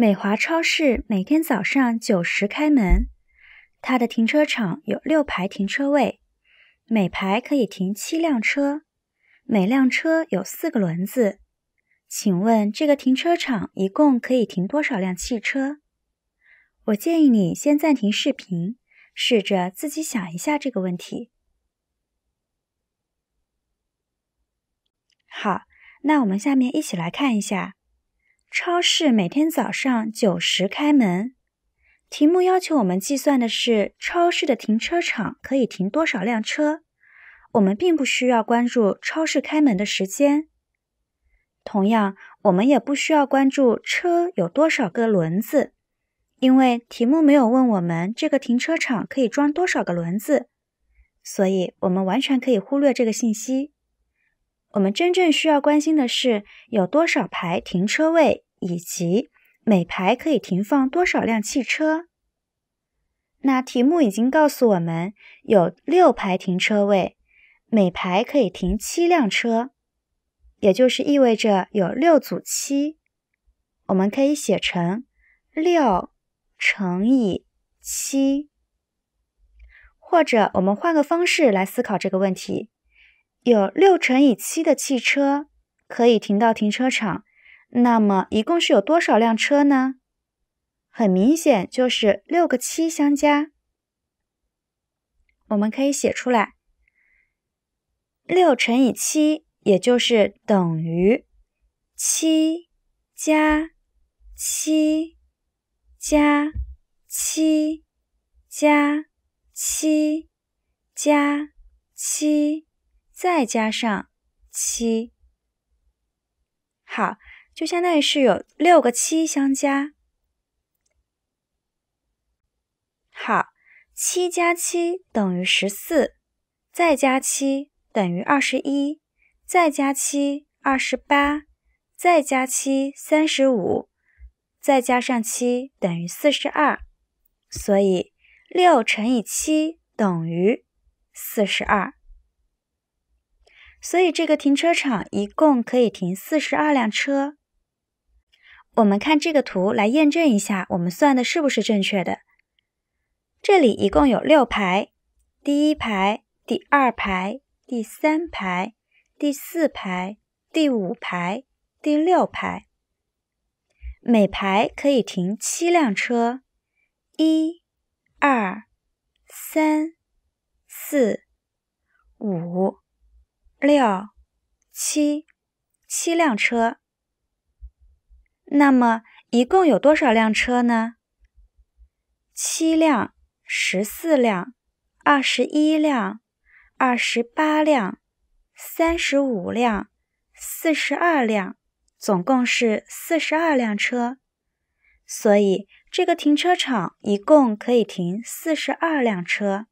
美华超市每天早上九时开门，它的停车场有六排停车位，每排可以停七辆车，每辆车有四个轮子。请问这个停车场一共可以停多少辆汽车？我建议你先暂停视频，试着自己想一下这个问题。好，那我们下面一起来看一下。超市每天早上九时开门。题目要求我们计算的是超市的停车场可以停多少辆车。我们并不需要关注超市开门的时间，同样，我们也不需要关注车有多少个轮子，因为题目没有问我们这个停车场可以装多少个轮子，所以我们完全可以忽略这个信息。我们真正需要关心的是有多少排停车位，以及每排可以停放多少辆汽车。那题目已经告诉我们有六排停车位，每排可以停七辆车，也就是意味着有六组七，我们可以写成六乘以七，或者我们换个方式来思考这个问题。有六乘以七的汽车可以停到停车场，那么一共是有多少辆车呢？很明显就是六个七相加，我们可以写出来：六乘以七，也就是等于七加七加七加七加七。再加上七，好，就相当于是有六个七相加。好，七加七等于十四，再加七等于二十一，再加七二十八，再加七三十五，再加上七等于四十二。所以六乘以七等于四十二。所以这个停车场一共可以停四十二辆车。我们看这个图来验证一下，我们算的是不是正确的？这里一共有六排，第一排、第二排、第三排、第四排、第五排、第六排，每排可以停七辆车，一、二、三、四、五。六、七、七辆车，那么一共有多少辆车呢？七辆、十四辆、二十一辆、二十八辆、三十五辆、四十二辆，总共是四十二辆车。所以，这个停车场一共可以停四十二辆车。